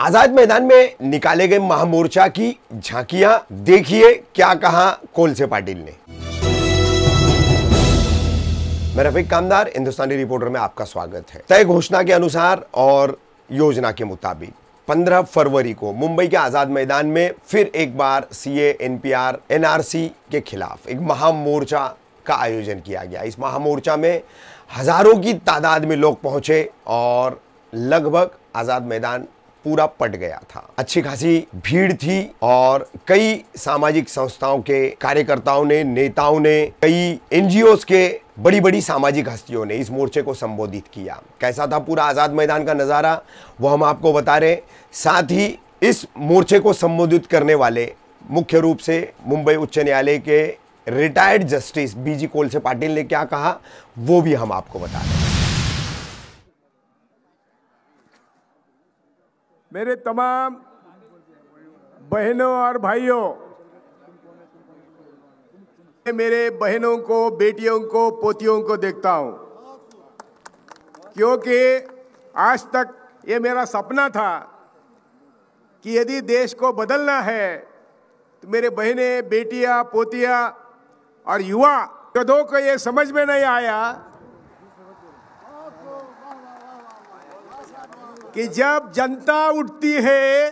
आजाद मैदान में निकाले गए महामोर्चा की झांकियां देखिए क्या कहा कोलसे पाटिल ने मैं रफीक कामदार हिंदुस्तानी रिपोर्टर में आपका स्वागत है तय घोषणा के अनुसार और योजना के मुताबिक 15 फरवरी को मुंबई के आजाद मैदान में फिर एक बार सीए एनपीआर एनआरसी के खिलाफ एक महामोर्चा का आयोजन किया गया इस महामोर्चा में हजारों की तादाद में लोग पहुंचे और लगभग आजाद मैदान पूरा पट गया था अच्छी खासी भीड़ थी और कई सामाजिक संस्थाओं के कार्यकर्ताओं ने नेताओं ने कई एनजीओ के बड़ी बड़ी सामाजिक हस्तियों ने इस मोर्चे को संबोधित किया कैसा था पूरा आज़ाद मैदान का नज़ारा वो हम आपको बता रहे साथ ही इस मोर्चे को संबोधित करने वाले मुख्य रूप से मुंबई उच्च न्यायालय के retired justice B G Kolse Patil ने क्या कहा वो भी हम आपको बता हैं मेरे तमाम बहनों और भाइयों मेरे बहनों को बेटियों को पोतियों को देखता हूं क्योंकि आज तक ये मेरा सपना था कि यदि देश को बदलना है तो मेरे बहनें बेटियां पोतियां और युवा कदों को ये समझ में नहीं आया कि जब जनता उठती है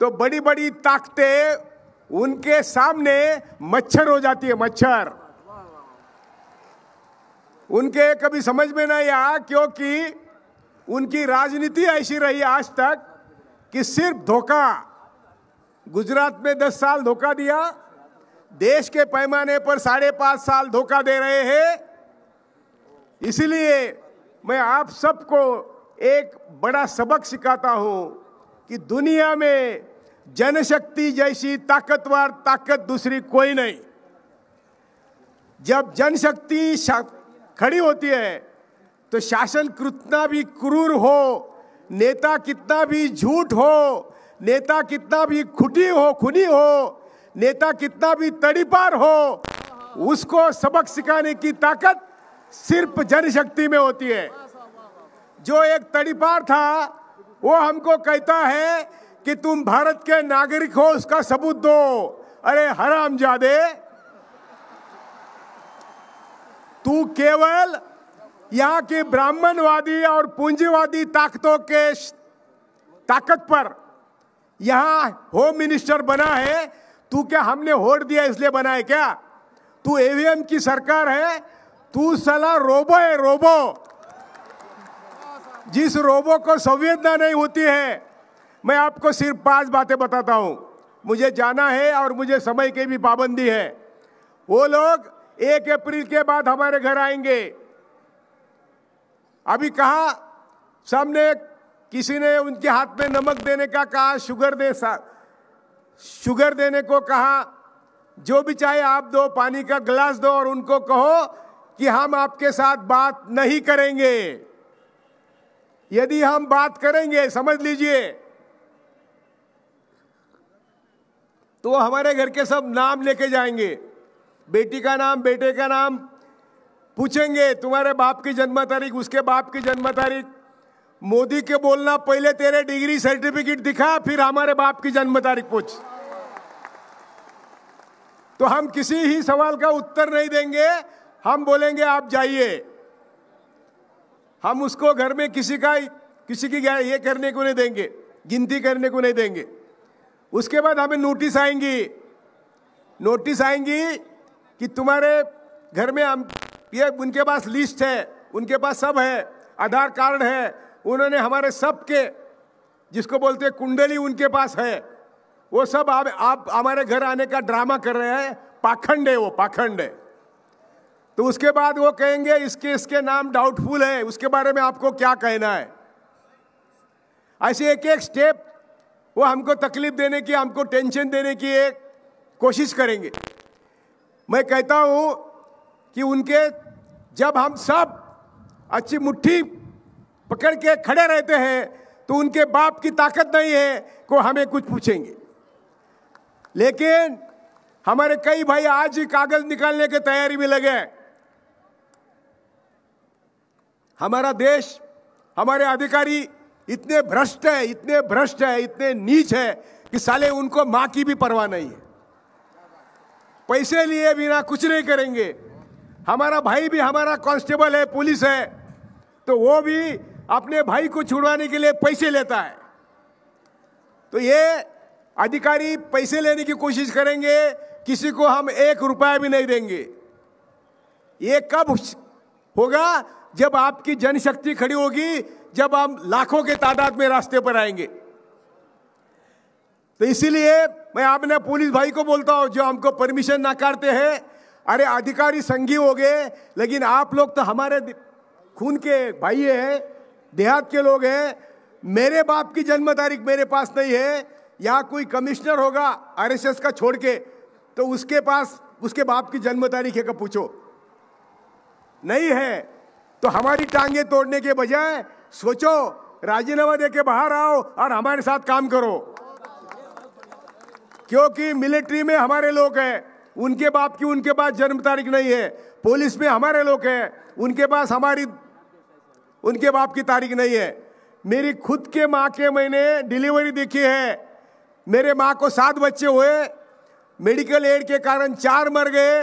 तो बड़ी बड़ी ताकतें उनके सामने मच्छर हो जाती है मच्छर उनके कभी समझ में नहीं आया क्योंकि उनकी राजनीति ऐसी रही आज तक कि सिर्फ धोखा गुजरात में दस साल धोखा दिया देश के पैमाने पर साढ़े पांच साल धोखा दे रहे हैं इसलिए मैं आप सबको एक बड़ा सबक सिखाता हूँ कि दुनिया में जनशक्ति जैसी ताकतवर ताकत दूसरी कोई नहीं जब जनशक्ति खड़ी होती है तो शासन कितना भी क्रूर हो नेता कितना भी झूठ हो नेता कितना भी खुटी हो खुनी हो नेता कितना भी तड़ीपार हो उसको सबक सिखाने की ताकत सिर्फ जनशक्ति में होती है जो एक तड़ीपार था वो हमको कहता है कि तुम भारत के नागरिक हो उसका सबूत दो अरे हराम जादे तू केवल यहाँ के ब्राह्मणवादी और पूंजीवादी ताकतों के ताकत पर यहाँ होम मिनिस्टर बना है तू क्या हमने होट दिया इसलिए बना है क्या तू एवीएम की सरकार है तू सला रोबो है रोबो जिस रोबो को संवेदना नहीं होती है मैं आपको सिर्फ पांच बातें बताता हूँ मुझे जाना है और मुझे समय की भी पाबंदी है वो लोग एक अप्रैल के बाद हमारे घर आएंगे अभी कहा सामने किसी ने उनके हाथ में नमक देने का कहा शुगर दे शुगर देने को कहा जो भी चाहे आप दो पानी का गिलास दो और उनको कहो कि हम आपके साथ बात नहीं करेंगे यदि हम बात करेंगे समझ लीजिए तो वो हमारे घर के सब नाम लेके जाएंगे बेटी का नाम बेटे का नाम पूछेंगे तुम्हारे बाप की जन्म तारीख उसके बाप की जन्म तारीख मोदी के बोलना पहले तेरे डिग्री सर्टिफिकेट दिखा फिर हमारे बाप की जन्म तारीख पूछ तो हम किसी ही सवाल का उत्तर नहीं देंगे हम बोलेंगे आप जाइए हम उसको घर में किसी का किसी की ये करने को नहीं देंगे गिनती करने को नहीं देंगे उसके बाद हमें नोटिस आएंगी नोटिस आएंगी कि तुम्हारे घर में हम ये उनके पास लिस्ट है उनके पास सब है आधार कार्ड है उन्होंने हमारे सब के जिसको बोलते कुंडली उनके पास है वो सब आप आप हमारे घर आने का ड्रामा कर रहे हैं पाखंड है वो पाखंड है तो उसके बाद वो कहेंगे इसके इसके नाम डाउटफुल है उसके बारे में आपको क्या कहना है ऐसे एक एक स्टेप वो हमको तकलीफ देने की हमको टेंशन देने की एक कोशिश करेंगे मैं कहता हूँ कि उनके जब हम सब अच्छी मुट्ठी पकड़ के खड़े रहते हैं तो उनके बाप की ताकत नहीं है को हमें कुछ पूछेंगे लेकिन हमारे कई भाई आज ही कागज़ निकालने की तैयारी में लगे हैं हमारा देश हमारे अधिकारी इतने भ्रष्ट है इतने भ्रष्ट है इतने नीच है कि साले उनको माँ की भी परवाह नहीं है पैसे लिए बिना कुछ नहीं करेंगे हमारा भाई भी हमारा कांस्टेबल है पुलिस है तो वो भी अपने भाई को छुड़वाने के लिए पैसे लेता है तो ये अधिकारी पैसे लेने की कोशिश करेंगे किसी को हम एक रुपया भी नहीं देंगे ये कब होगा जब आपकी जनशक्ति खड़ी होगी जब आप लाखों के तादाद में रास्ते पर आएंगे तो इसीलिए मैं आपने पुलिस भाई को बोलता हूं जो हमको परमिशन नाकारते हैं अरे अधिकारी संघी हो गए लेकिन आप लोग तो हमारे खून के भाई हैं देहात के लोग हैं मेरे बाप की जन्म तारीख मेरे पास नहीं है या कोई कमिश्नर होगा आरएसएस का छोड़ के तो उसके पास उसके बाप की जन्म तारीख है का पूछो नहीं है तो हमारी टांगे तोड़ने के बजाय सोचो राजीनामा देके बाहर आओ और हमारे साथ काम करो क्योंकि मिलिट्री में हमारे लोग हैं उनके बाप की उनके पास जन्म तारीख नहीं है पुलिस में हमारे लोग हैं उनके पास हमारी उनके बाप की तारीख नहीं है मेरी खुद के माँ के मैंने डिलीवरी देखी है मेरे माँ को सात बच्चे हुए मेडिकल एड के कारण चार मर गए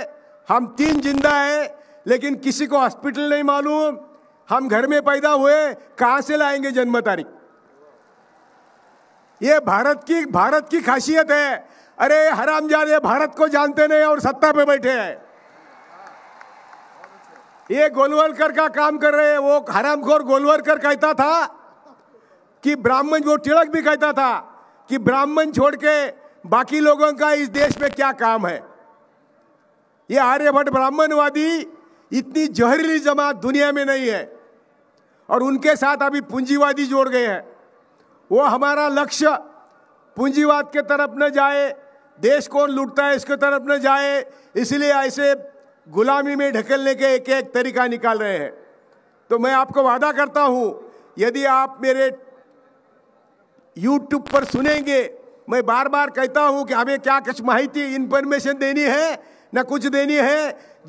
हम तीन जिंदा हैं लेकिन किसी को हॉस्पिटल नहीं मालूम हम घर में पैदा हुए कहां से लाएंगे जन्म तारीख ये भारत की भारत की खासियत है अरे हराम जान ये भारत को जानते नहीं और सत्ता पे बैठे हैं ये गोलवलकर का काम कर रहे हैं वो हरामखोर गोलवलकर कहता था कि ब्राह्मण वो टिड़क भी कहता था कि ब्राह्मण छोड़ के बाकी लोगों का इस देश में क्या काम है ये आर्यभट्ट ब्राह्मणवादी इतनी जहरीली जमात दुनिया में नहीं है और उनके साथ अभी पूंजीवादी जोड़ गए हैं वो हमारा लक्ष्य पूंजीवाद के तरफ न जाए देश कौन लूटता है इसके तरफ न जाए इसलिए ऐसे गुलामी में ढकेलने के एक एक तरीका निकाल रहे हैं तो मैं आपको वादा करता हूँ यदि आप मेरे यूट्यूब पर सुनेंगे मैं बार बार कहता हूँ कि हमें क्या कुछ माहिती इन्फॉर्मेशन देनी है न कुछ देनी है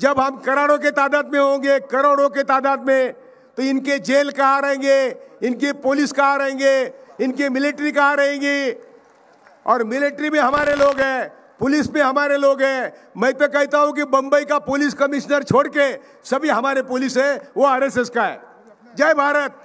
जब हम करोड़ों के तादाद में होंगे करोड़ों के तादाद में तो इनके जेल कहाँ रहेंगे इनके पुलिस कहाँ रहेंगे इनके मिलिट्री कहाँ रहेंगी और मिलिट्री में हमारे लोग हैं पुलिस में हमारे लोग हैं मैं तो कहता हूं कि बम्बई का पुलिस कमिश्नर छोड़ के सभी हमारे पुलिस है वो आर का है जय भारत